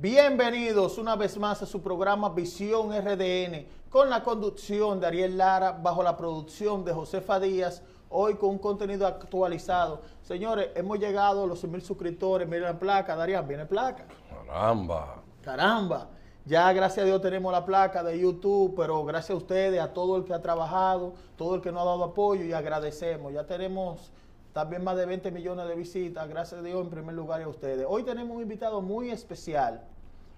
Bienvenidos una vez más a su programa Visión RDN con la conducción de Ariel Lara bajo la producción de Josefa Díaz, hoy con un contenido actualizado. Señores, hemos llegado a los mil suscriptores, miren la placa, Darían, viene placa. Caramba. Caramba. Ya gracias a Dios tenemos la placa de YouTube, pero gracias a ustedes, a todo el que ha trabajado, todo el que nos ha dado apoyo y agradecemos. Ya tenemos también más de 20 millones de visitas. Gracias a Dios, en primer lugar, a ustedes. Hoy tenemos un invitado muy especial,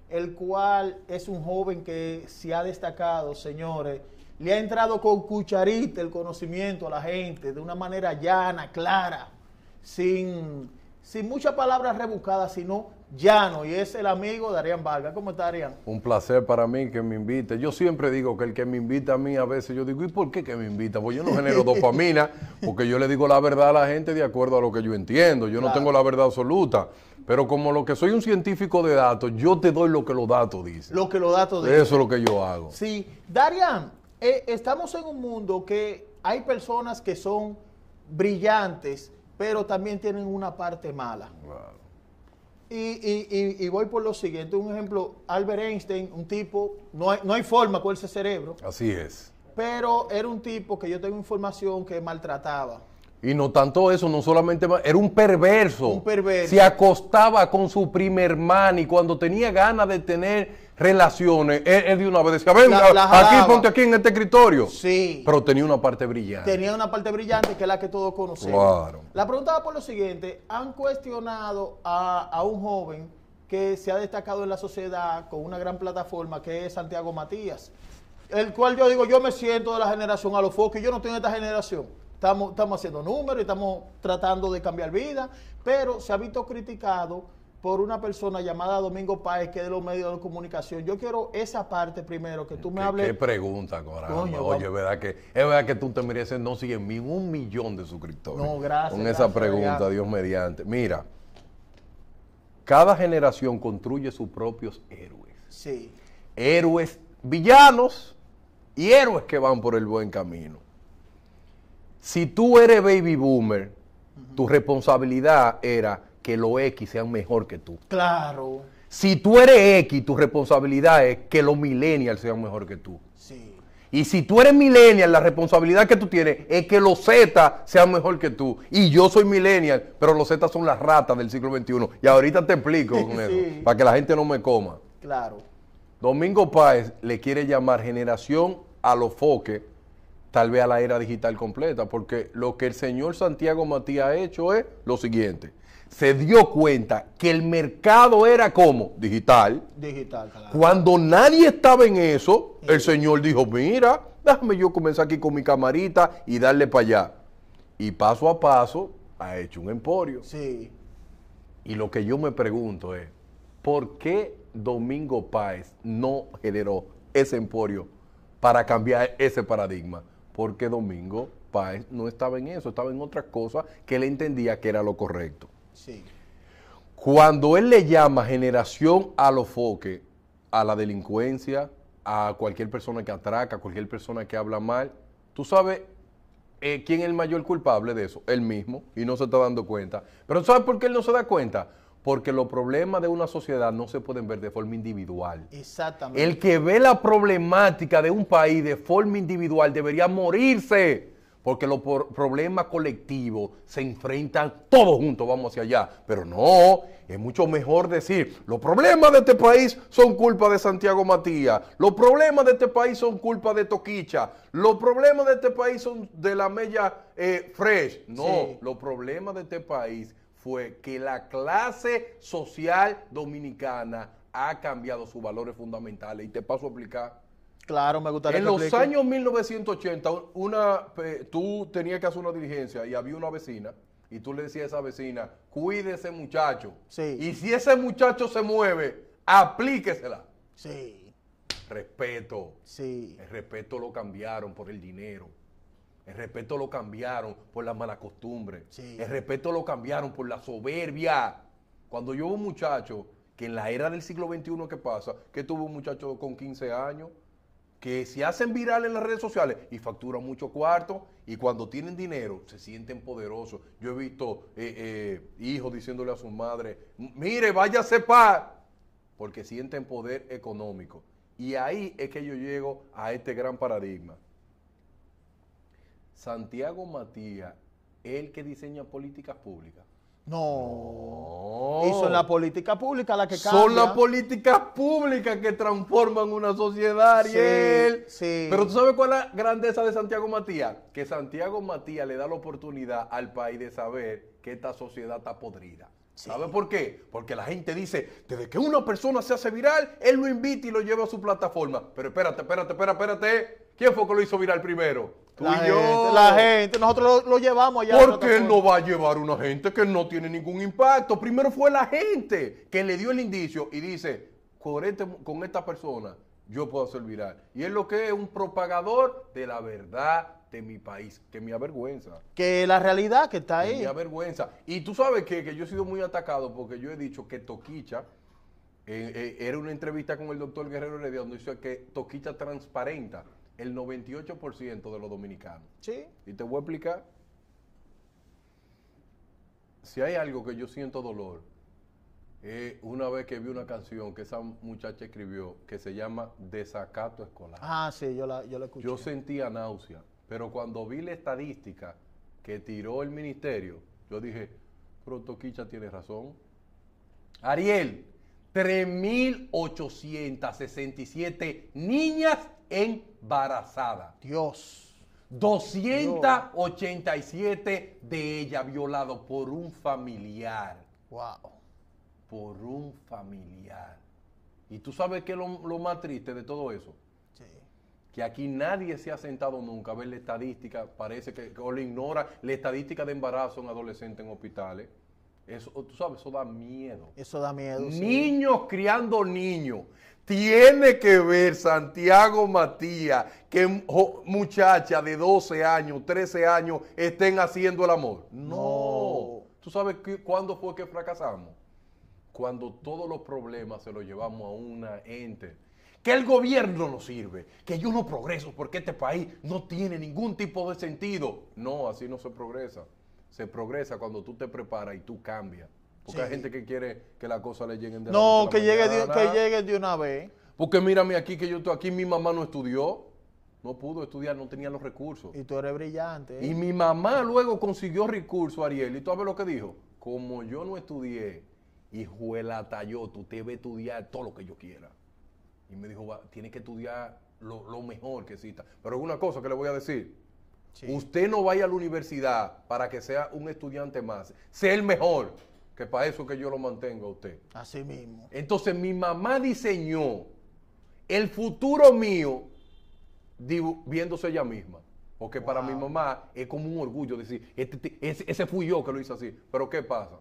el cual es un joven que se ha destacado, señores. Le ha entrado con cucharita el conocimiento a la gente de una manera llana, clara, sin, sin muchas palabras rebuscadas, sino Llano y es el amigo Darián Vargas. ¿Cómo está Darian? Un placer para mí que me invite. Yo siempre digo que el que me invita a mí a veces, yo digo, ¿y por qué que me invita? Pues yo no genero dopamina, porque yo le digo la verdad a la gente de acuerdo a lo que yo entiendo. Yo no tengo la verdad absoluta. Pero como lo que soy un científico de datos, yo te doy lo que los datos dicen. Lo que los datos dicen. Eso es lo que yo hago. Sí. Darian, eh, estamos en un mundo que hay personas que son brillantes, pero también tienen una parte mala. Claro. Y, y, voy por lo siguiente, un ejemplo, Albert Einstein, un tipo, no hay, forma con ese cerebro. Así es. Pero era un tipo que yo tengo información que maltrataba. Y no tanto eso, no solamente, era un perverso. Un perverso. Se acostaba con su primer man y cuando tenía ganas de tener relaciones. Él, de una vez decía, venga, aquí ponte aquí en este escritorio. Sí. Pero tenía una parte brillante. Tenía una parte brillante que es la que todos conocemos. La pregunta va por lo siguiente, han cuestionado a, un joven que se ha destacado en la sociedad con una gran plataforma que es Santiago Matías, el cual yo digo, yo me siento de la generación a los focos, yo no tengo esta generación. Estamos, estamos haciendo números y estamos tratando de cambiar vida, pero se ha visto criticado por una persona llamada Domingo Páez, que es de los medios de comunicación. Yo quiero esa parte primero, que tú me hables. Qué pregunta, corazón? Oye, es verdad que, que tú te mereces no siguen mil, un millón de suscriptores. No, gracias. Con esa pregunta, Dios mediante. Mira, cada generación construye sus propios héroes. Sí. Héroes villanos y héroes que van por el buen camino. Si tú eres baby boomer, tu responsabilidad era que los X sean mejor que tú. Claro. Si tú eres X, tu responsabilidad es que los millennials sean mejor que tú. Sí. Y si tú eres millennial, la responsabilidad que tú tienes es que los Z sean mejor que tú. Y yo soy millennial, pero los Z son las ratas del siglo XXI. Y ahorita te explico con eso, para que la gente no me coma. Claro. Domingo Páez le quiere llamar generación a los foques, tal vez a la era digital completa, porque lo que el señor Santiago Matías ha hecho es lo siguiente se dio cuenta que el mercado era como digital. Digital, claro. Cuando nadie estaba en eso, el señor dijo, mira, déjame yo comenzar aquí con mi camarita y darle para allá. Y paso a paso ha hecho un emporio. Sí. Y lo que yo me pregunto es, ¿por qué Domingo Páez no generó ese emporio para cambiar ese paradigma? Porque Domingo Páez no estaba en eso, estaba en otras cosas que él entendía que era lo correcto. Sí. Cuando él le llama generación a al foque, a la delincuencia, a cualquier persona que atraca, a cualquier persona que habla mal, tú sabes eh, quién es el mayor culpable de eso, él mismo, y no se está dando cuenta. Pero ¿sabes por qué él no se da cuenta? Porque los problemas de una sociedad no se pueden ver de forma individual. Exactamente. El que ve la problemática de un país de forma individual debería morirse porque los problemas colectivos se enfrentan todos juntos, vamos hacia allá. Pero no, es mucho mejor decir, los problemas de este país son culpa de Santiago Matías, los problemas de este país son culpa de Toquicha, los problemas de este país son de la Mella eh, Fresh. No, los problemas de este país fue que la clase social dominicana ha cambiado sus valores fundamentales. Y te paso a explicar. Claro, me gustaría. En los años 1980, una, tú tenías que hacer una diligencia y había una vecina y tú le decías a esa vecina, cuide ese muchacho. Sí. Y si ese muchacho se mueve, aplíquesela. Sí. Respeto. Sí. El respeto lo cambiaron por el dinero. El respeto lo cambiaron por la mala costumbre. Sí. El respeto lo cambiaron por la soberbia. Cuando yo veo un muchacho, que en la era del siglo XXI ¿qué pasa, que tuvo un muchacho con 15 años, que se hacen viral en las redes sociales y facturan mucho cuarto y cuando tienen dinero se sienten poderosos. Yo he visto eh, eh, hijos diciéndole a su madre: mire, vaya a porque sienten poder económico. Y ahí es que yo llego a este gran paradigma. Santiago Matías, el que diseña políticas públicas, no. Y son las políticas públicas las que cambian. Son las políticas públicas que transforman una sociedad, Ariel. Sí, Pero tú sabes cuál es la grandeza de Santiago Matías? Que Santiago Matías le da la oportunidad al país de saber que esta sociedad está podrida. ¿Sabes ¿Sabe por qué? Porque la gente dice, desde que una persona se hace viral, él lo invita y lo lleva a su plataforma. Pero espérate, espérate, espérate, espérate. ¿Quién fue que lo hizo viral primero? la, gente, nosotros lo, llevamos allá. ¿Por qué no va a llevar una gente que no tiene ningún impacto. Primero fue la gente que le dio el indicio y dice, este con, esta persona yo puedo hacer viral. Y es lo que es un propagador de la verdad de mi país, que me avergüenza. Que la realidad que está ahí. Que me avergüenza. Y tú sabes que, yo he sido muy atacado porque yo he dicho que Toquicha, eh, eh, era una entrevista con el doctor Guerrero Heredia donde dice que Toquicha transparenta el 98% de los dominicanos. Sí. Y te voy a explicar. Si hay algo que yo siento dolor, una vez que vi una canción que esa muchacha escribió que se llama Desacato Escolar. Ah, sí, yo la, escuché. Yo sentía náusea, pero cuando vi la estadística que tiró el ministerio, yo dije, pronto tiene razón. Ariel, 3.867 niñas embarazadas. Dios. 287 de ellas violadas por un familiar. Wow. Por un familiar. Y tú sabes qué lo, lo más triste de todo eso. Sí. Que aquí nadie se ha sentado nunca a ver la estadística, parece que o le ignora la estadística de embarazo en adolescentes en hospitales. Eso, tú sabes, eso da miedo. Eso da miedo. Niños criando niños. Tiene que ver Santiago Matías que muchachas de 12 años, 13 años estén haciendo el amor. No. ¿Tú sabes cuándo fue que fracasamos? Cuando todos los problemas se los llevamos a una ente. Que el gobierno no sirve, que yo no progreso porque este país no tiene ningún tipo de sentido. No, así no se progresa se progresa cuando tú te preparas y tú cambias. Porque hay gente que quiere que las cosas le lleguen de no, que llegue que llegue de una vez. Porque mírame aquí que yo estoy aquí, mi mamá no estudió. No pudo estudiar, no tenía los recursos. Y tú eres brillante. ¿eh? Y mi mamá luego consiguió recursos, Ariel. ¿Y tú sabes lo que dijo? Como yo no estudié, la talló, tú te a estudiar todo lo que yo quiera. Y me dijo, tienes que estudiar lo, mejor que exista. Pero una cosa que le voy a decir, Usted no vaya a la universidad para que sea un estudiante más. Sea el mejor, que para eso que yo lo mantengo a usted. Así mismo. Entonces mi mamá diseñó el futuro mío viéndose ella misma. Porque para mi mamá es como un orgullo decir, este ese, fui yo que lo hice así. Pero ¿qué pasa?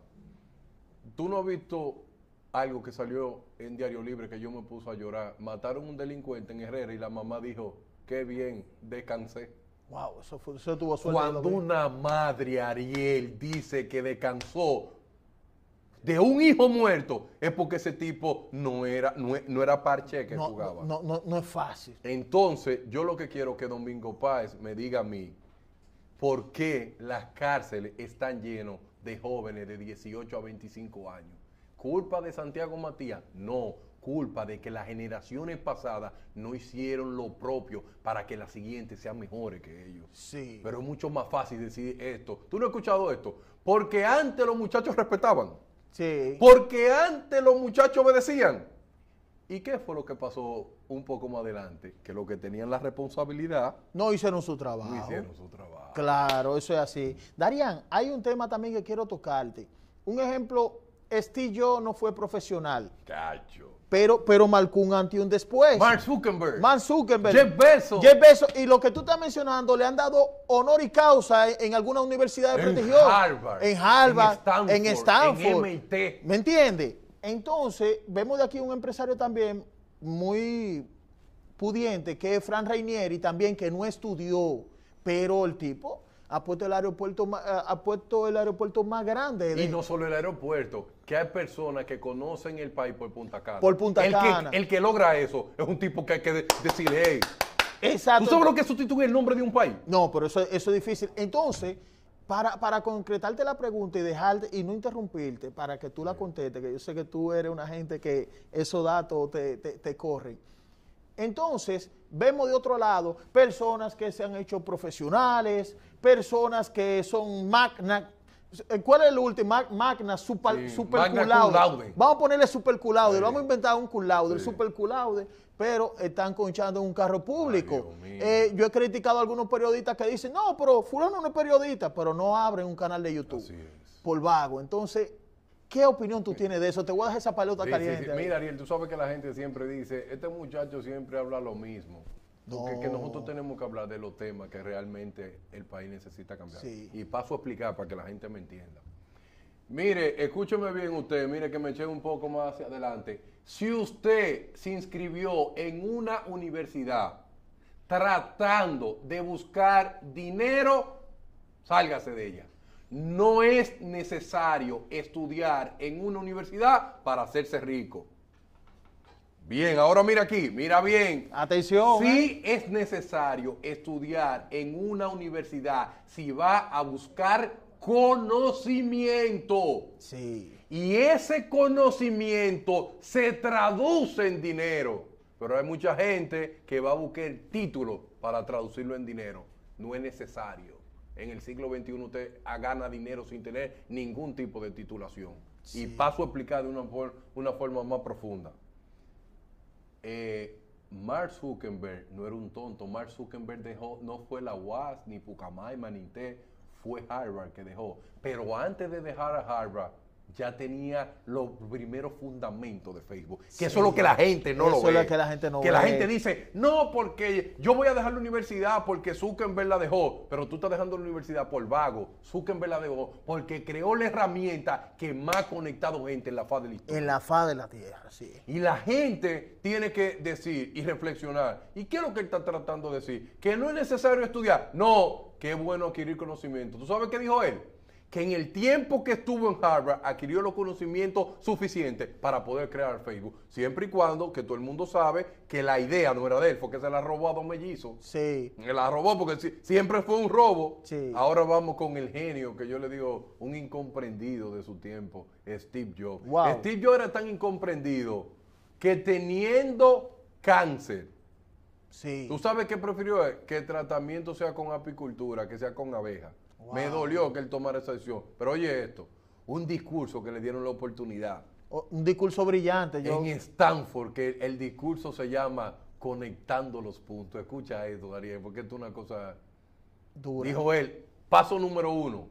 Tú no has visto algo que salió en Diario Libre que yo me puso a llorar. Mataron un delincuente en Herrera y la mamá dijo, qué bien, descansé. Cuando una madre, Ariel, dice que descansó de un hijo muerto, es porque ese tipo no era, no, era parche que jugaba. No, no, no es fácil. Entonces, yo lo que quiero que Domingo Páez me diga a mí, ¿por qué las cárceles están llenas de jóvenes de 18 a 25 años? ¿Culpa de Santiago Matías? No culpa de que las generaciones pasadas no hicieron lo propio para que las siguientes sean mejores que ellos. Sí. Pero es mucho más fácil decir esto. ¿Tú no has escuchado esto? Porque antes los muchachos respetaban. Sí. Porque antes los muchachos obedecían. ¿Y qué fue lo que pasó un poco más adelante? Que los que tenían la responsabilidad... No hicieron su trabajo. No hicieron su trabajo. Claro, eso es así. Darían, hay un tema también que quiero tocarte. Un ejemplo, yo no fue profesional. Cacho. Pero, pero marcó un antes y un después. Mark Zuckerberg. Mark Zuckerberg. Jeff Bezos. Jeff Bezos. Y lo que tú estás mencionando, le han dado honor y causa en, alguna universidad de prestigio En Harvard. En Harvard. En Stanford. En, Stanford. MIT. ¿Me entiendes? Entonces, vemos de aquí un empresario también muy pudiente, que es Fran Reinieri, también que no estudió, pero el tipo ha puesto el aeropuerto, eh, ha aeropuerto más grande. Y no solo el aeropuerto, que hay personas que conocen el país por Punta Cana. Por Punta el Que, el que logra eso es un tipo que hay que decir hey. Exacto. ¿Tú sabes lo que sustituye el nombre de un país? No, pero eso, es difícil. Entonces, para, para, concretarte la pregunta y dejarte y no interrumpirte para que tú la contestes, que yo sé que tú eres una gente que esos datos te, te, te corren. Entonces, vemos de otro lado personas que se han hecho profesionales, personas que son magna. Eh, ¿Cuál es el último? Magna, super, Vamos a ponerle super culaude, vamos a inventar un culaude, el super pero están conchando un carro público. Eh, yo he criticado a algunos periodistas que dicen, no, pero fulano no es periodista, pero no abren un canal de YouTube por vago. Entonces, ¿Qué opinión tú tienes de eso? Te voy a dejar esa pelota caliente. Mira, Ariel, tú sabes que la gente siempre dice, este muchacho siempre habla lo mismo. que nosotros tenemos que hablar de los temas que realmente el país necesita cambiar. Y paso a explicar para que la gente me entienda. Mire, escúcheme bien usted, mire que me eche un poco más hacia adelante. Si usted se inscribió en una universidad tratando de buscar dinero, sálgase de ella. No es necesario estudiar en una universidad para hacerse rico. Bien, ahora mira aquí, mira bien. Atención. Sí eh. es necesario estudiar en una universidad si va a buscar conocimiento. Sí. Y ese conocimiento se traduce en dinero. Pero hay mucha gente que va a buscar título para traducirlo en dinero. No es necesario en el siglo XXI usted gana dinero sin tener ningún tipo de titulación. Y paso a explicar de una, forma más profunda. Eh, Mark Zuckerberg no era un tonto. Mark Zuckerberg dejó, no fue la UAS, ni Pucamaima, ni T, fue Harvard que dejó. Pero antes de dejar a Harvard, ya tenía los primeros fundamentos de Facebook. Que eso es lo que la gente no lo ve. Es lo que la gente no que la gente dice, no, porque yo voy a dejar la universidad porque Zuckerberg la dejó. Pero tú estás dejando la universidad por vago. Zuckerberg la dejó porque creó la herramienta que más conectado gente en la faz de la historia. En la faz de la tierra, sí. Y la gente tiene que decir y reflexionar. ¿Y qué es lo que él está tratando de decir? Que no es necesario estudiar. No, qué bueno adquirir conocimiento. ¿Tú sabes qué dijo él? que en el tiempo que estuvo en Harvard adquirió los conocimientos suficientes para poder crear Facebook. Siempre y cuando que todo el mundo sabe que la idea no era de él, porque se la robó a Don Mellizo. Sí. Se la robó porque siempre fue un robo. Sí. Ahora vamos con el genio, que yo le digo, un incomprendido de su tiempo, Steve Jobs. Steve Jobs era tan incomprendido que teniendo cáncer, sí. tú sabes qué prefirió que el tratamiento sea con apicultura, que sea con abejas. Me dolió que él tomara esa decisión. Pero oye esto, un discurso que le dieron la oportunidad. un discurso brillante. Yo... En Stanford, que el, discurso se llama Conectando los Puntos. Escucha esto, Ariel, porque esto es una cosa... Dura. Dijo él, paso número uno,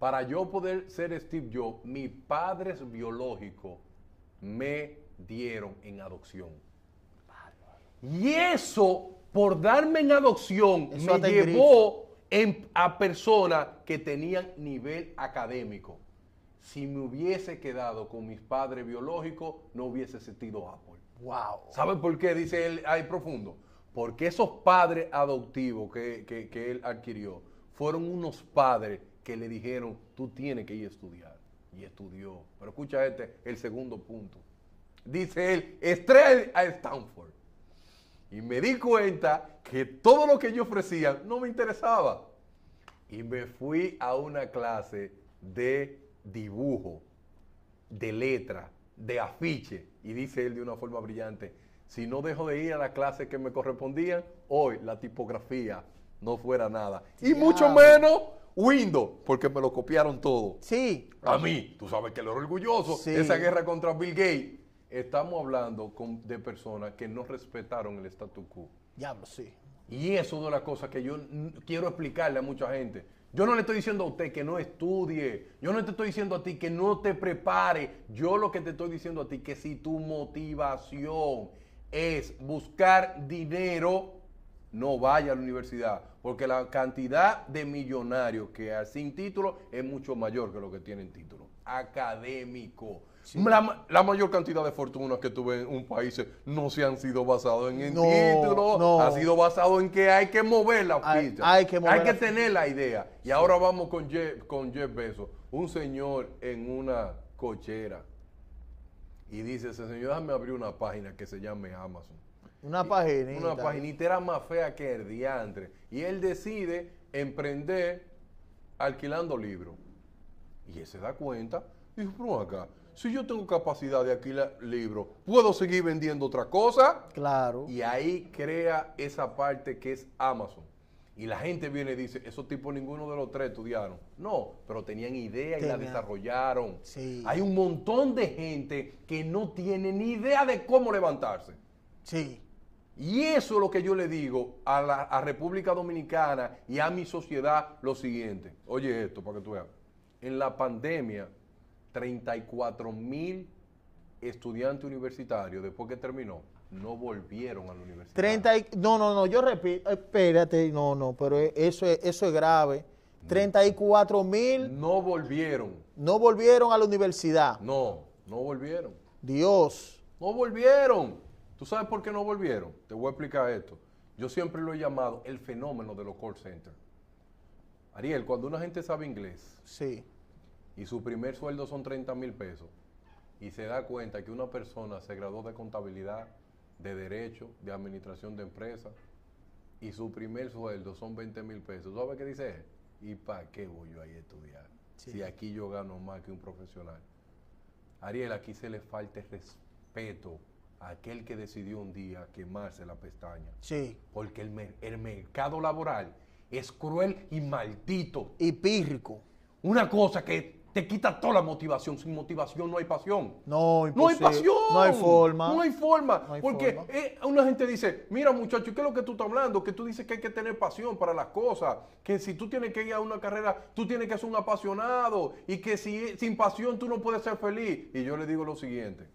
para yo poder ser Steve Jobs, mis padres biológicos me dieron en adopción. Y eso, por darme en adopción, me llevó a personas que tenían nivel académico. Si me hubiese quedado con mis padres biológicos, no hubiese sentido Apple. Wow. ¿Sabe por qué? Dice él ahí profundo. Porque esos padres adoptivos que, él adquirió fueron unos padres que le dijeron, tú tienes que ir a estudiar. Y estudió. Pero escucha este, el segundo punto. Dice él, estrella a Stanford. Y me di cuenta que todo lo que yo ofrecía no me interesaba. Y me fui a una clase de dibujo, de letra, de afiche. Y dice él de una forma brillante, si no dejo de ir a la clase que me correspondía, hoy la tipografía no fuera nada. Y mucho menos Windows, porque me lo copiaron todo. Sí. A mí, tú sabes que lo era orgulloso. Esa guerra contra Bill Gates estamos hablando de personas que no respetaron el statu quo. Diablo, sí. Y eso es una de las cosas que yo quiero explicarle a mucha gente. Yo no le estoy diciendo a usted que no estudie. Yo no te estoy diciendo a ti que no te prepare. Yo lo que te estoy diciendo a ti que si tu motivación es buscar dinero, no vaya a la universidad. Porque la cantidad de millonarios que es sin título es mucho mayor que lo que tienen título académico. La, mayor cantidad de fortunas que tuve en un país no se han sido basado en no, título, ha sido basado en que hay que mover la hay, hay que, hay que tener la idea. Y ahora vamos con Jeff, con Bezos, un señor en una cochera. Y dice, ese señor, déjame abrir una página que se llame Amazon. Una página. Una paginita era más fea que el diantre. Y él decide emprender alquilando libros. Y él se da cuenta, y dijo, acá, si yo tengo capacidad de el libro, ¿puedo seguir vendiendo otra cosa? Claro. Y ahí crea esa parte que es Amazon. Y la gente viene y dice, esos tipos ninguno de los tres estudiaron. No, pero tenían idea y la desarrollaron. Sí. Hay un montón de gente que no tiene ni idea de cómo levantarse. Sí. Y eso es lo que yo le digo a la a República Dominicana y a mi sociedad, lo siguiente. Oye esto, para que tú veas en la pandemia 34 mil estudiantes universitarios, después que terminó, no volvieron a la universidad. 30 no, no, no, yo repito, espérate, no, no, pero e, eso eso es grave. 34 mil. No volvieron. No volvieron a la universidad. No, no volvieron. Dios. No volvieron. ¿Tú sabes por qué no volvieron? Te voy a explicar esto. Yo siempre lo he llamado el fenómeno de los call centers. Ariel, cuando una gente sabe inglés, sí y su primer sueldo son 30 mil pesos y se da cuenta que una persona se graduó de contabilidad, de derecho, de administración de empresa y su primer sueldo son 20 mil pesos, ¿sabe qué dice? ¿Y para qué voy yo ahí a estudiar? Si aquí yo gano más que un profesional. Ariel, aquí se le falta respeto a aquel que decidió un día quemarse la pestaña. Sí. Porque el, el mercado laboral es cruel y maldito. Y pírrico. Una cosa que te quita toda la motivación. Sin motivación no hay pasión. No, no hay pasión. No hay forma. No hay forma. porque eh, una gente dice, mira muchacho, ¿qué es lo que tú estás hablando? Que tú dices que hay que tener pasión para las cosas. Que si tú tienes que ir a una carrera, tú tienes que ser un apasionado. Y que si, sin pasión tú no puedes ser feliz. Y yo le digo lo siguiente.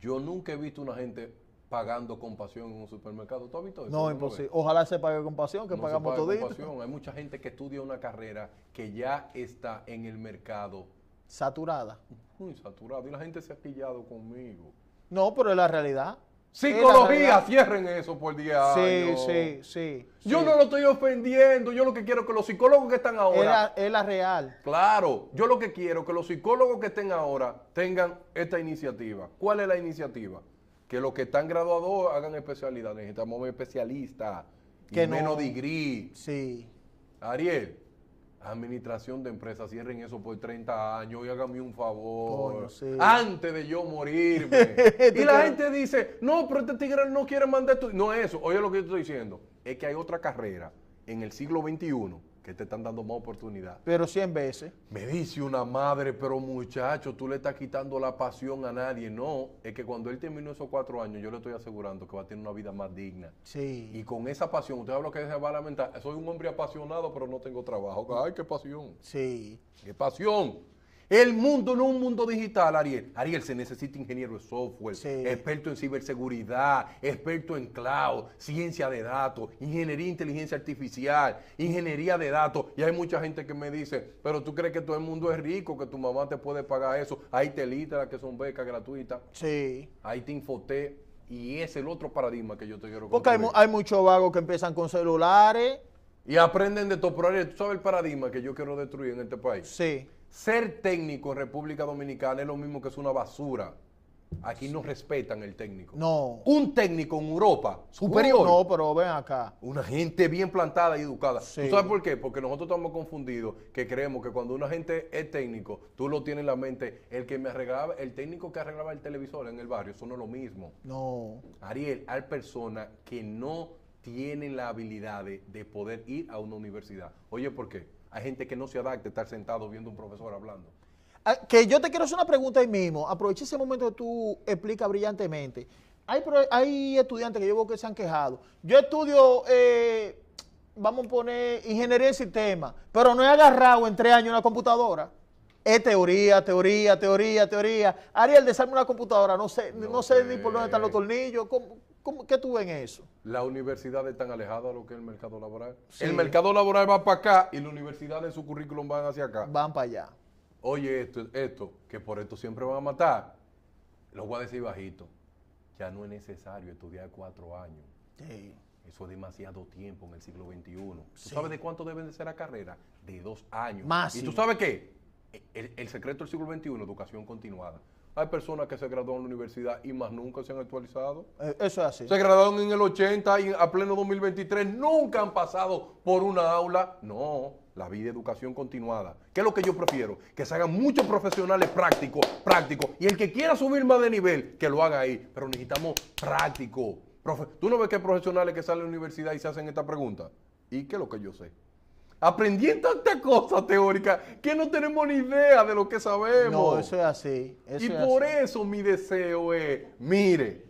Yo nunca he visto una gente pagando compasión en un supermercado. ¿Tú has visto No, imposible. Ojalá se pague con pasión, que no pagamos todo pasión. Hay mucha gente que estudia una carrera que ya está en el mercado. Saturada. Muy saturada. Y la gente se ha pillado conmigo. No, pero es la realidad. Psicología, cierren eso por día. Sí, sí, sí, sí. Yo no lo estoy ofendiendo. Yo lo que quiero es que los psicólogos que están ahora. Es la, real. Claro. Yo lo que quiero es que los psicólogos que estén ahora tengan esta iniciativa. ¿Cuál es la iniciativa? que los que están graduados hagan especialidades. Estamos muy especialista. Que y no. menos degree. Sí. Ariel, administración de empresas, cierren eso por 30 años y hágame un favor. Antes de yo morirme. y la gente dice, no, pero este tigre no quiere mandar esto. No es eso. Oye lo que yo estoy diciendo. Es que hay otra carrera en el siglo XXI que te están dando más oportunidad. Pero 100 veces. Me dice una madre, pero muchacho, tú le estás quitando la pasión a nadie. No, es que cuando él terminó esos cuatro años, yo le estoy asegurando que va a tener una vida más digna. Sí. Y con esa pasión, usted habla que se va a lamentar. Soy un hombre apasionado, pero no tengo trabajo. Ay, qué pasión. Sí. Qué pasión. El mundo no un mundo digital, Ariel. Ariel, se necesita ingeniero de software, experto en ciberseguridad, experto en cloud, ciencia de datos, ingeniería de inteligencia artificial, ingeniería de datos. Y hay mucha gente que me dice, pero tú crees que todo el mundo es rico, que tu mamá te puede pagar eso. Hay telitas que son becas gratuitas. Sí. Hay te Y es el otro paradigma que yo te quiero contar. Porque hay, mucho muchos vagos que empiezan con celulares. Y aprenden de todo. Pero ¿tú sabes el paradigma que yo quiero destruir en este país? Sí ser técnico en República Dominicana es lo mismo que es una basura. Aquí no respetan el técnico. No. Un técnico en Europa superior. Uh, no, pero ven acá. Una gente bien plantada y educada. ¿Tú sabes por qué? Porque nosotros estamos confundidos que creemos que cuando una gente es técnico, tú lo tienes en la mente. El que me arreglaba, el técnico que arreglaba el televisor en el barrio, eso no es lo mismo. No. Ariel, hay personas que no tienen la habilidad de poder ir a una universidad. Oye, ¿por qué? Hay gente que no se adapta a estar sentado viendo un profesor hablando. Ah, que yo te quiero hacer una pregunta ahí mismo. Aprovecha ese momento que tú explicas brillantemente. Hay, estudiantes que yo veo que se han quejado. Yo estudio, eh, vamos a poner, ingeniería en sistemas, pero no he agarrado en tres años una computadora. Es teoría, teoría, teoría, teoría. Ariel, desarme una computadora. No sé, no, sé ni por dónde están los tornillos. ¿Cómo, ¿Qué tú ves en eso? Las universidades están alejadas de lo que es el mercado laboral. El mercado laboral va para acá y la universidad en su currículum van hacia acá. Van para allá. Oye, esto, esto, que por esto siempre van a matar. Lo voy a decir bajito. Ya no es necesario estudiar cuatro años. Sí. Eso es demasiado tiempo en el siglo XXI. ¿Tú sabes de cuánto deben de ser la carrera? De dos años. Más. ¿Y tú sabes qué? El, el secreto del siglo XXI, educación continuada. Hay personas que se graduaron en la universidad y más nunca se han actualizado. Eh, eso es así. Se graduaron en el 80 y a pleno 2023 nunca han pasado por una aula. No, la vida educación continuada. ¿Qué es lo que yo prefiero? Que se hagan muchos profesionales prácticos, prácticos. Y el que quiera subir más de nivel, que lo haga ahí. Pero necesitamos práctico. ¿Tú no ves que hay profesionales que salen de la universidad y se hacen esta pregunta? ¿Y qué es lo que yo sé? Aprendí tanta cosa teórica que no tenemos ni idea de lo que sabemos. No, eso es así. y por eso mi deseo es, mire,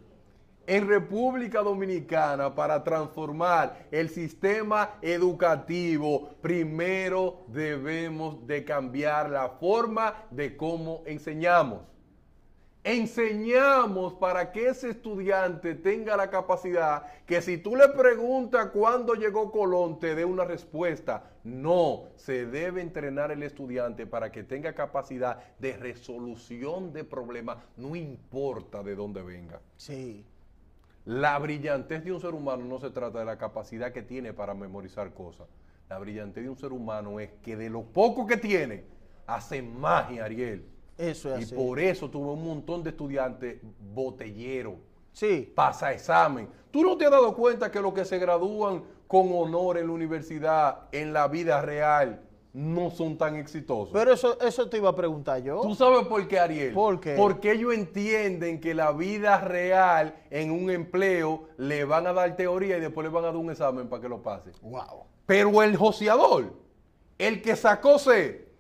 en República Dominicana para transformar el sistema educativo, primero debemos de cambiar la forma de cómo enseñamos enseñamos para que ese estudiante tenga la capacidad que si tú le preguntas cuándo llegó Colón, te dé una respuesta. No, se debe entrenar el estudiante para que tenga capacidad de resolución de problemas, no importa de dónde venga. Sí. La brillantez de un ser humano no se trata de la capacidad que tiene para memorizar cosas. La brillantez de un ser humano es que de lo poco que tiene, hace magia, Ariel. Eso es y por eso tuve un montón de estudiantes botelleros. Sí. Pasa examen. ¿Tú no te has dado cuenta que los que se gradúan con honor en la universidad, en la vida real, no son tan exitosos? Pero eso, eso te iba a preguntar yo. ¿Tú sabes por qué, Ariel? ¿Por qué? Porque ellos entienden que la vida real en un empleo le van a dar teoría y después le van a dar un examen para que lo pase. Wow. Pero el joseador, el que sacó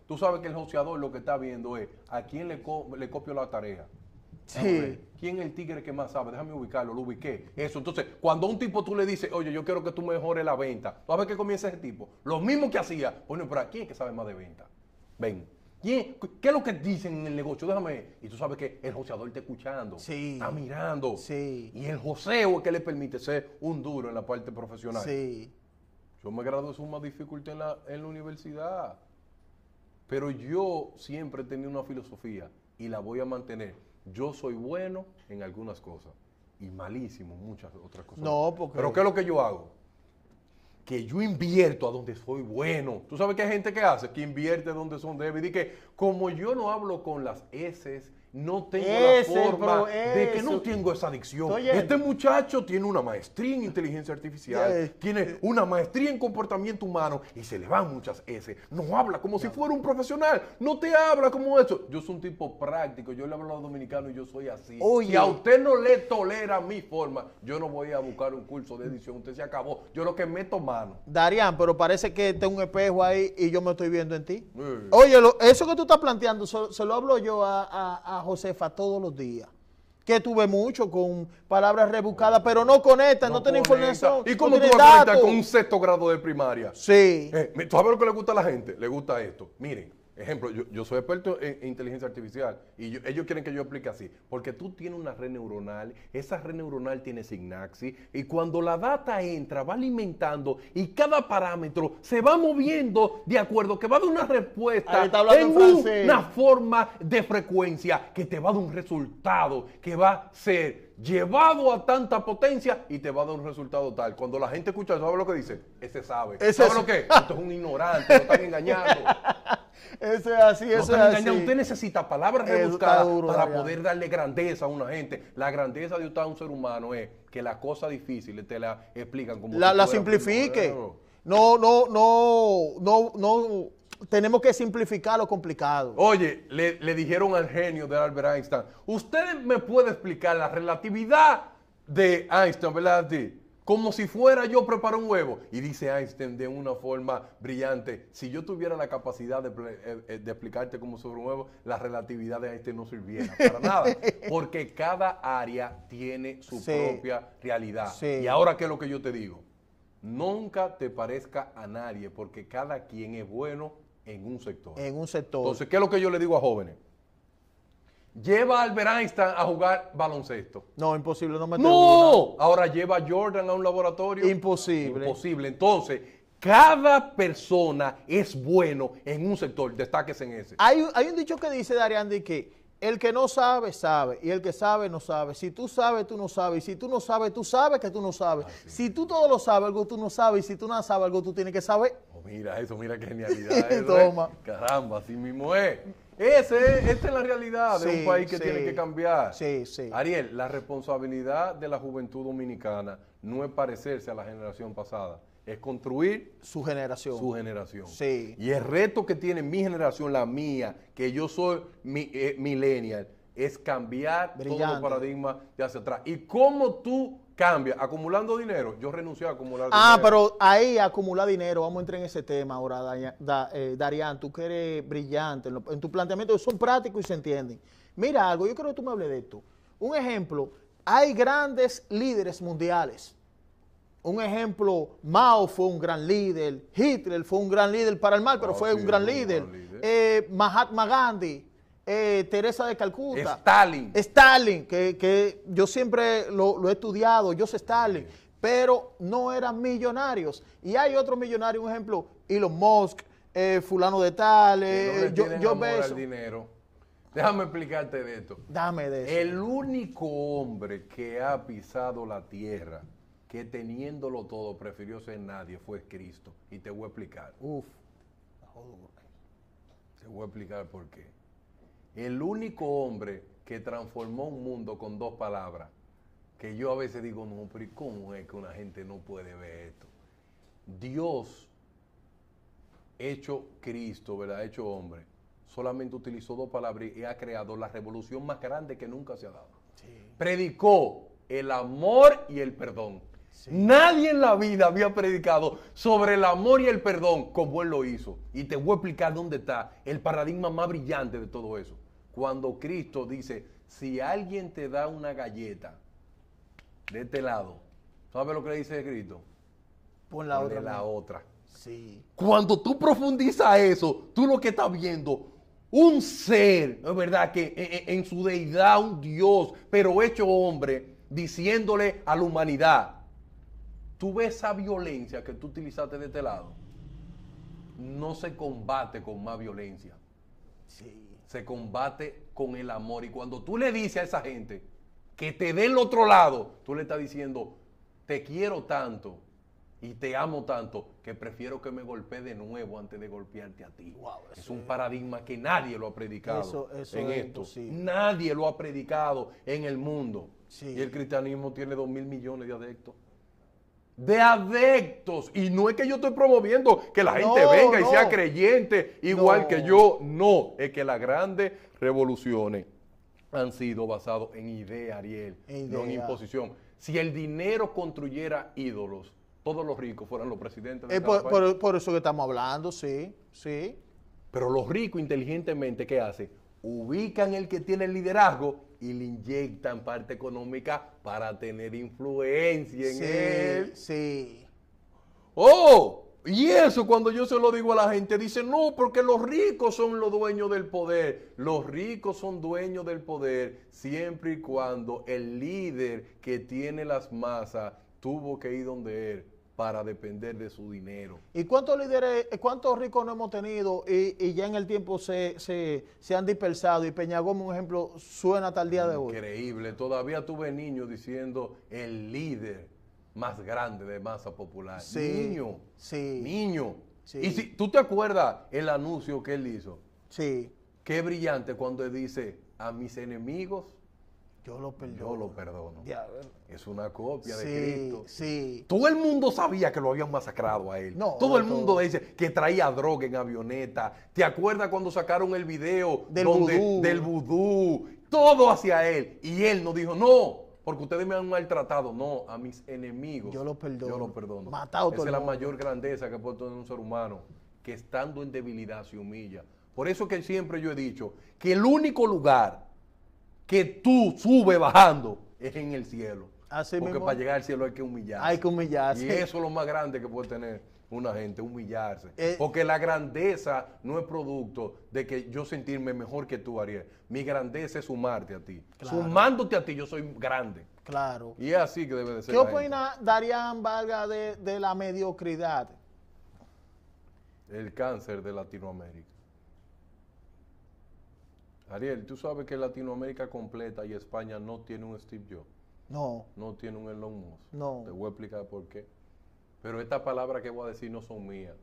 Tú sabes que el joseador lo que está viendo es a quién le, copio la tarea. Sí. ¿Quién es el tigre que más sabe? Déjame ubicarlo, lo ubiqué. Eso. Entonces, cuando a un tipo tú le dices, oye, yo quiero que tú mejores la venta, tú sabes qué comienza ese tipo. Lo mismo que hacía. Bueno, pero ¿a quién es que sabe más de venta? Ven. ¿Qué es lo que dicen en el negocio? Déjame. Y tú sabes que el joseador está escuchando. Sí. Está mirando. Sí. Y el joseo es que le permite ser un duro en la parte profesional. Sí. Yo me gradué más dificultad en la, en la universidad. Pero yo siempre he tenido una filosofía y la voy a mantener. Yo soy bueno en algunas cosas y malísimo en muchas otras cosas. No, porque... Pero ¿qué es lo que yo hago? Que yo invierto a donde soy bueno. ¿Tú sabes qué hay gente que hace? Que invierte donde son débiles. Y que como yo no hablo con las S, no tengo la forma de que no tengo esa adicción. Este muchacho tiene una maestría en inteligencia artificial, eh, tiene eh. una maestría en comportamiento humano y se le van muchas S. No habla como si fuera un profesional, no te habla como eso. Yo soy un tipo práctico, yo le hablo a los dominicanos y yo soy así. Si a usted no le tolera mi forma, yo no voy a buscar un curso de edición, usted se acabó. Yo lo que meto mano. Darían, pero parece que tengo un espejo ahí y yo me estoy viendo en ti. Oye, eso que tú estás planteando, se, lo hablo yo a, Josefa todos los días que tuve mucho con palabras rebuscadas, pero no con no, no tiene información. ¿Y cómo tú vas con un sexto grado de primaria? Sí. Eh, ¿Tú sabes lo que le gusta a la gente? Le gusta esto. Miren, Ejemplo, yo, soy experto en, inteligencia artificial y ellos quieren que yo explique así, porque tú tienes una red neuronal, esa red neuronal tiene sinapsis y cuando la data entra va alimentando y cada parámetro se va moviendo de acuerdo que va a dar una respuesta en una forma de frecuencia que te va a dar un resultado que va a ser llevado a tanta potencia y te va a dar un resultado tal. Cuando la gente escucha, ¿sabe lo que dice? Ese sabe. ¿Sabe lo que? Esto es un ignorante, lo están engañando. Eso es así, es así. Usted necesita palabras rebuscadas para poder darle grandeza a una gente. La grandeza de usted un ser humano es que las cosas difíciles te la explican como... La, simplifique. No, no, no, no, no tenemos que simplificar lo complicado. Oye, le, le, dijeron al genio de Albert Einstein, ¿usted me puede explicar la relatividad de Einstein, verdad? como si fuera yo preparo un huevo. Y dice Einstein de una forma brillante, si yo tuviera la capacidad de, eh, eh, explicarte cómo sobre un huevo, la relatividad de Einstein no sirviera para nada, porque cada área tiene su propia realidad. Y ahora, ¿qué es lo que yo te digo? Nunca te parezca a nadie, porque cada quien es bueno en un sector. En un sector. Entonces, ¿qué es lo que yo le digo a jóvenes? lleva a Albert Einstein a jugar baloncesto. No, imposible, no me ¡No! Ahora lleva a Jordan a un laboratorio. Imposible. Imposible. Entonces, cada persona es bueno en un sector. Destáquese en ese. Hay, un dicho que dice de que el que no sabe, sabe. Y el que sabe, no sabe. Si tú sabes, tú no sabes. Y si tú no sabes, tú sabes que tú no sabes. Ah, si tú todo lo sabes, algo tú no sabes. Y si tú nada sabes, algo tú tienes que saber. Oh, mira eso, mira qué genialidad. ¿eh? Toma. Caramba, así mismo es. Ese, esta es la realidad de un país que tiene que cambiar. Sí, sí. Ariel, la responsabilidad de la juventud dominicana no es parecerse a la generación pasada, es construir su generación. Su generación. Sí. Y el reto que tiene mi generación, la mía, que yo soy mi, eh, millennial, es cambiar todo todos paradigma de hacia atrás. ¿Y cómo tú cambia. Acumulando dinero, yo renuncié a acumular ah, dinero. ah, pero ahí acumula dinero, vamos a entrar en ese tema ahora, eh, Darian, tú que eres brillante en, tu planteamiento, son prácticos y se entienden. Mira algo, yo creo que tú me hables de esto. Un ejemplo, hay grandes líderes mundiales. Un ejemplo, Mao fue un gran líder, Hitler fue un gran líder para el mal, pero oh, fue, un, gran líder. Eh, Mahatma Gandhi, eh, Teresa de Calcuta. Stalin. Stalin, que, yo siempre lo, he estudiado, yo sé Stalin, pero no eran millonarios. Y hay otro millonario, un ejemplo, Elon Musk, eh, fulano de tal, eh, yo, yo beso. dinero. Déjame explicarte de esto. Dame de eso. El único hombre que ha pisado la tierra, que teniéndolo todo prefirió ser nadie, fue Cristo. Y te voy a explicar. Uf. Te voy a explicar por qué el único hombre que transformó un mundo con dos palabras, que yo a veces digo, no, pero ¿cómo es que una gente no puede ver esto? Dios, hecho Cristo, ¿verdad? Hecho hombre, solamente utilizó dos palabras y ha creado la revolución más grande que nunca se ha dado. Predicó el amor y el perdón. Nadie en la vida había predicado sobre el amor y el perdón como él lo hizo. Y te voy a explicar dónde está el paradigma más brillante de todo eso. Cuando Cristo dice, si alguien te da una galleta de este lado, ¿sabes lo que le dice Cristo? Pon la otra. otra. La otra. Sí. Cuando tú profundizas eso, tú lo que estás viendo, un ser, es verdad que e, e, en su deidad un Dios, pero hecho hombre, diciéndole a la humanidad, tú ves esa violencia que tú utilizaste de este lado, no se combate con más violencia. Sí se combate con el amor. Y cuando tú le dices a esa gente que te dé el otro lado, tú le estás diciendo, te quiero tanto y te amo tanto que prefiero que me golpee de nuevo antes de golpearte a ti. es un paradigma que nadie lo ha predicado en esto. Nadie lo ha predicado en el mundo. Y el cristianismo tiene dos mil millones de adeptos de adeptos. Y no es que yo estoy promoviendo que la gente venga y sea creyente igual que yo. No, es que las grandes revoluciones han sido basadas en idea, Ariel, no en imposición. Si el dinero construyera ídolos, todos los ricos fueran los presidentes. De la por, eso que estamos hablando, sí, sí. Pero los ricos inteligentemente, ¿qué hacen? Ubican el que tiene el liderazgo y le inyectan parte económica para tener influencia en él. Sí. Oh, y eso cuando yo se lo digo a la gente, dice, no, porque los ricos son los dueños del poder. Los ricos son dueños del poder siempre y cuando el líder que tiene las masas tuvo que ir donde él para depender de su dinero. ¿Y cuántos líderes, eh, cuántos ricos no hemos tenido y, ya en el tiempo se, han dispersado? Y peñagón un ejemplo, suena hasta el día de hoy. Increíble, todavía tuve niños diciendo el líder más grande de masa popular. niño, sí. niño. Sí. Y si tú te acuerdas el anuncio que él hizo. Sí. Qué brillante cuando dice a mis enemigos yo lo perdono. Yo lo perdono. Es una copia de Cristo. Todo el mundo sabía que lo habían masacrado a él. todo el mundo dice que traía droga en avioneta. ¿Te acuerdas cuando sacaron el video del, vudú. Todo hacia él. Y él no dijo, no, porque ustedes me han maltratado. No, a mis enemigos. Yo lo perdono. Yo lo perdono. Matado Esa es la mayor grandeza que puede tener un ser humano, que estando en debilidad se humilla. Por eso que siempre yo he dicho que el único lugar que tú sube bajando es en el cielo. Porque para llegar al cielo hay que humillarse. Hay que humillarse. Y eso es lo más grande que puede tener una gente, humillarse. Eh. Porque la grandeza no es producto de que yo sentirme mejor que tú, Ariel. Mi grandeza es sumarte a ti. Sumándote a ti, yo soy grande. Claro. Y es así que debe de ser. ¿Qué opina Darían Vargas de la mediocridad? El cáncer de Latinoamérica. Ariel, tú sabes que Latinoamérica completa y España no tiene un Steve Jobs. No. No tiene un Elon Musk. No. Te voy a explicar por qué. Pero estas palabras que voy a decir no son mías.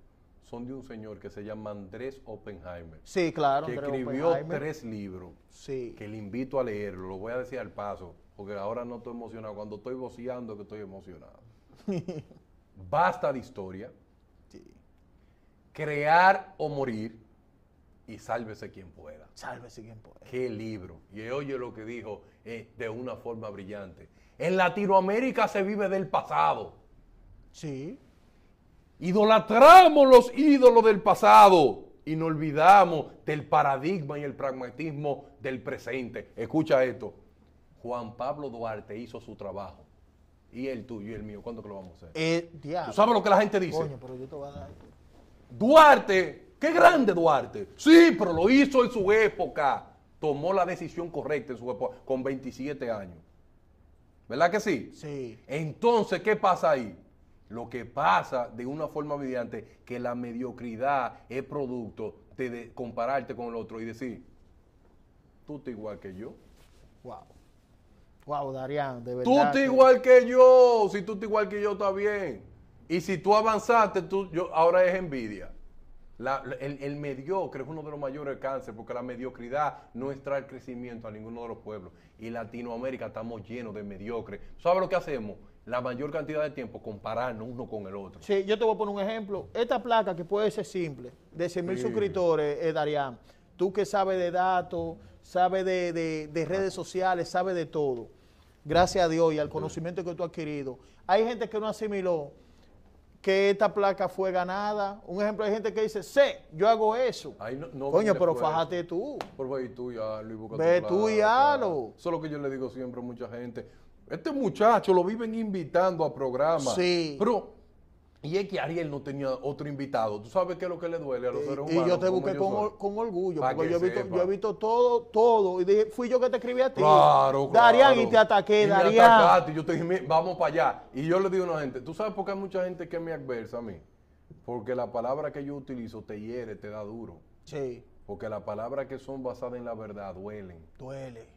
Son de un señor que se llama Andrés Oppenheimer. Sí, claro. Que escribió tres libros. Sí. Que le invito a leerlo. Lo voy a decir al paso. Porque ahora no estoy emocionado. Cuando estoy voceando que estoy emocionado. Basta de historia. Sí. Crear o morir y sálvese quien pueda. Sálvese quien pueda. Qué libro. Y oye lo que dijo eh, de una forma brillante. En Latinoamérica se vive del pasado. Sí. Idolatramos los ídolos del pasado y nos olvidamos del paradigma y el pragmatismo del presente. Escucha esto. Juan Pablo Duarte hizo su trabajo. Y el tuyo y el mío. ¿Cuándo que lo vamos a hacer? Eh, ¿Tú sabes lo que la gente dice? Coño, pero yo te voy a Duarte Qué grande Duarte. Sí, pero lo hizo en su época. Tomó la decisión correcta en su época, con 27 años. ¿Verdad que sí? Sí. Entonces, ¿qué pasa ahí? Lo que pasa de una forma mediante que la mediocridad es producto de, compararte con el otro y decir, tú te igual que yo. Wow. Wow, Darian, de verdad. Tú te igual que yo. Si tú te igual que yo, está bien. Y si tú avanzaste, tú, yo, ahora es envidia el, mediocre es uno de los mayores cánceres porque la mediocridad no extrae el crecimiento a ninguno de los pueblos. Y Latinoamérica estamos llenos de mediocres. ¿Sabes lo que hacemos? La mayor cantidad de tiempo compararnos uno con el otro. Sí, yo te voy a poner un ejemplo. Esta placa que puede ser simple, de 100 mil suscriptores, Darián. tú que sabes de datos, sabes de, de redes sociales, sabes de todo. Gracias a Dios y al conocimiento que tú has adquirido. Hay gente que no asimiló que esta placa fue ganada. Un ejemplo, de gente que dice, sé, yo hago eso. Coño, pero fájate tú. Por favor, y tú ya, Luis Ve tú y halo. Eso es lo que yo le digo siempre a mucha gente. Este muchacho lo viven invitando a programas. Sí. Pero y es que Ariel no tenía otro invitado. ¿Tú sabes qué es lo que le duele a los seres humanos? Y yo te busqué con, orgullo, porque yo he, visto, todo, todo. Y dije, fui yo que te escribí a ti. Claro, claro. Darían, y te ataqué, y yo te dije, vamos para allá. Y yo le digo a una gente, ¿tú sabes por qué hay mucha gente que me adversa a mí? Porque la palabra que yo utilizo te hiere, te da duro. Sí. Porque las palabras que son basadas en la verdad duelen. Duele.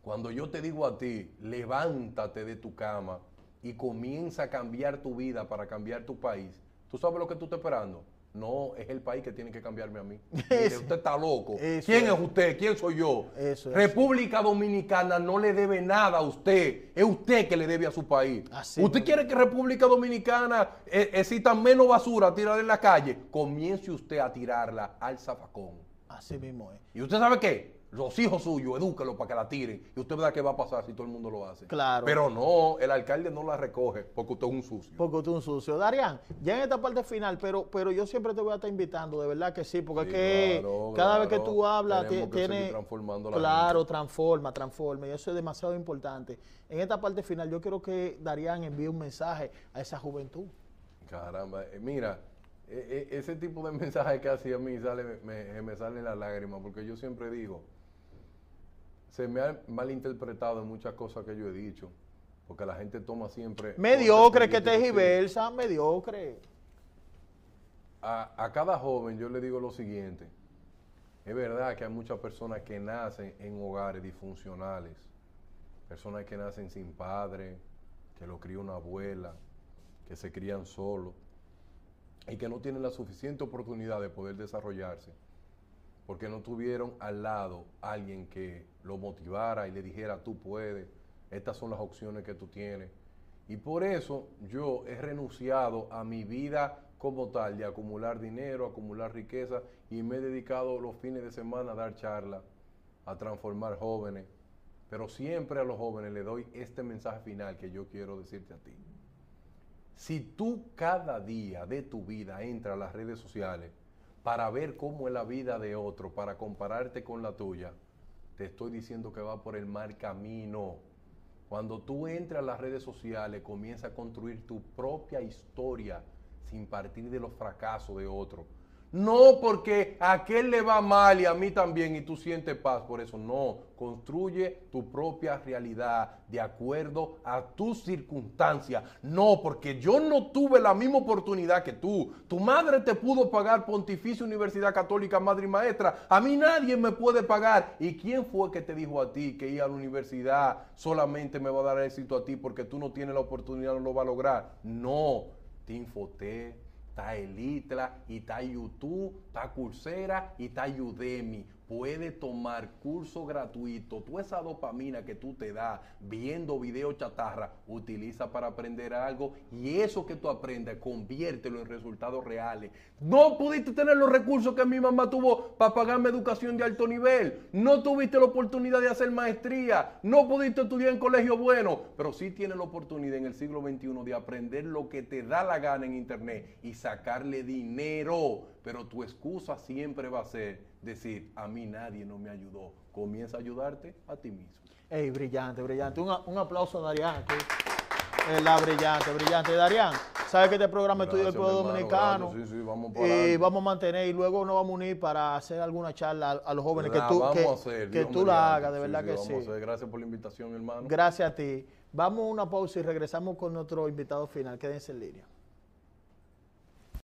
Cuando yo te digo a ti, levántate de tu cama y comienza a cambiar tu vida para cambiar tu país, ¿tú sabes lo que tú estás esperando? No, es el país que tiene que cambiarme a mí. usted está loco. ¿Quién es. usted? ¿Quién soy yo? República Dominicana no le debe nada a usted. Es usted que le debe a su país. ¿Usted quiere que República Dominicana eh, exista menos basura tirar en la calle? Comience usted a tirarla al zafacón. Así mismo es. ¿Y usted sabe qué? los hijos suyos, edúcalos para que la tiren. Y usted verá qué va a pasar si todo el mundo lo hace. Claro. Pero no, el alcalde no la recoge porque usted es un sucio. Porque usted es un sucio. Darían ya en esta parte final, pero, pero yo siempre te voy a estar invitando, de verdad que sí, porque es que cada vez que tú hablas, tiene. transformando claro, transforma, transforma. Y eso es demasiado importante. En esta parte final, yo quiero que Darian envíe un mensaje a esa juventud. Caramba, eh, mira. Eh, eh, ese tipo de mensaje que hacía a mí sale, me, me sale la lágrima, porque yo siempre digo, se me ha malinterpretado muchas cosas que yo he dicho, porque la gente toma siempre... Mediocre, que te diversa, mediocre. A, a, cada joven yo le digo lo siguiente, es verdad que hay muchas personas que nacen en hogares disfuncionales, personas que nacen sin padre, que lo cría una abuela, que se crían solos y que no tienen la suficiente oportunidad de poder desarrollarse porque no tuvieron al lado alguien que lo motivara y le dijera, tú puedes, estas son las opciones que tú tienes. Y por eso yo he renunciado a mi vida como tal, de acumular dinero, acumular riqueza, y me he dedicado los fines de semana a dar charlas, a transformar jóvenes. Pero siempre a los jóvenes le doy este mensaje final que yo quiero decirte a ti. Si tú cada día de tu vida entras a las redes sociales, para ver cómo es la vida de otro, para compararte con la tuya, te estoy diciendo que va por el mal camino. Cuando tú entras a las redes sociales, comienza a construir tu propia historia sin partir de los fracasos de otro no porque a aquel le va mal y a mí también y tú sientes paz por eso. No, construye tu propia realidad de acuerdo a tus circunstancias. No, porque yo no tuve la misma oportunidad que tú. Tu madre te pudo pagar Pontificia Universidad Católica Madre y Maestra. A mí nadie me puede pagar. ¿Y quién fue que te dijo a ti que ir a la universidad solamente me va a dar éxito a ti porque tú no tienes la oportunidad, no lo va a lograr? No, te infoté está Elitla, y está YouTube, está Coursera y está Udemy puede tomar curso gratuito, tú esa dopamina que tú te das viendo video chatarra, utiliza para aprender algo y eso que tú aprendes, conviértelo en resultados reales. No pudiste tener los recursos que mi mamá tuvo para pagarme educación de alto nivel, no tuviste la oportunidad de hacer maestría, no pudiste estudiar en colegio bueno, pero sí tienes la oportunidad en el siglo XXI de aprender lo que te da la gana en internet y sacarle dinero, pero tu excusa siempre va a ser decir, a mí nadie no me ayudó. Comienza a ayudarte a ti mismo. ¡Ey, brillante, brillante! Un, aplauso a Darián. aquí. la brillante, brillante. Darián, ¿sabes que este programa Gracias, estudia el pueblo dominicano? sí, sí, vamos, Y eh, vamos a mantener y luego nos vamos a unir para hacer alguna charla a, los jóvenes que tú, que, que tú la hagas, de verdad que sí. Gracias por la invitación, hermano. Gracias a ti. Vamos a una pausa y regresamos con nuestro invitado final. Quédense en línea.